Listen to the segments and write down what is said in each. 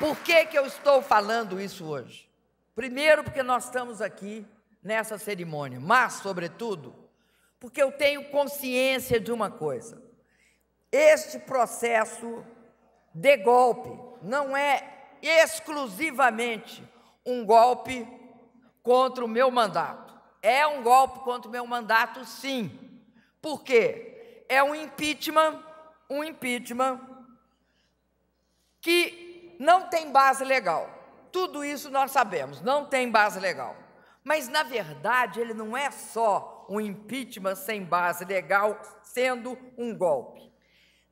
Por que, que eu estou falando isso hoje? Primeiro, porque nós estamos aqui nessa cerimônia, mas, sobretudo, porque eu tenho consciência de uma coisa: este processo de golpe não é exclusivamente um golpe contra o meu mandato. É um golpe contra o meu mandato, sim. Por quê? É um impeachment, um impeachment que não tem base legal. Tudo isso nós sabemos, não tem base legal. Mas, na verdade, ele não é só um impeachment sem base legal, sendo um golpe.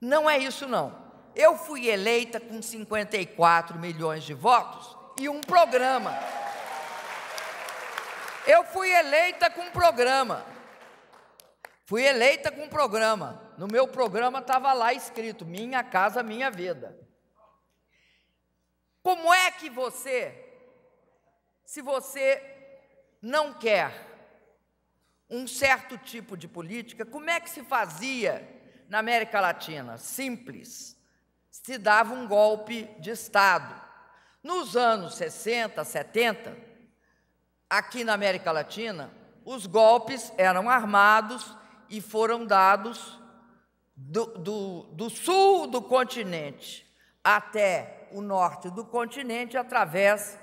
Não é isso, não. Eu fui eleita com 54 milhões de votos e um programa. Eu fui eleita com um programa. Fui eleita com um programa. No meu programa estava lá escrito: Minha Casa, Minha Vida. Como é que você, se você não quer um certo tipo de política, como é que se fazia na América Latina? Simples. Se dava um golpe de Estado. Nos anos 60, 70, aqui na América Latina, os golpes eram armados e foram dados do, do, do sul do continente até o norte do continente através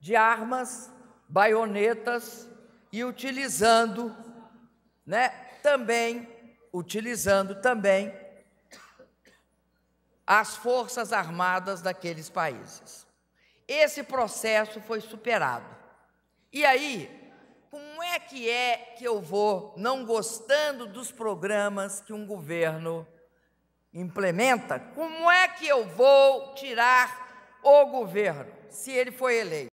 de armas, baionetas e utilizando, né, também utilizando também as forças armadas daqueles países. Esse processo foi superado. E aí, como é que é que eu vou não gostando dos programas que um governo implementa, como é que eu vou tirar o governo se ele foi eleito?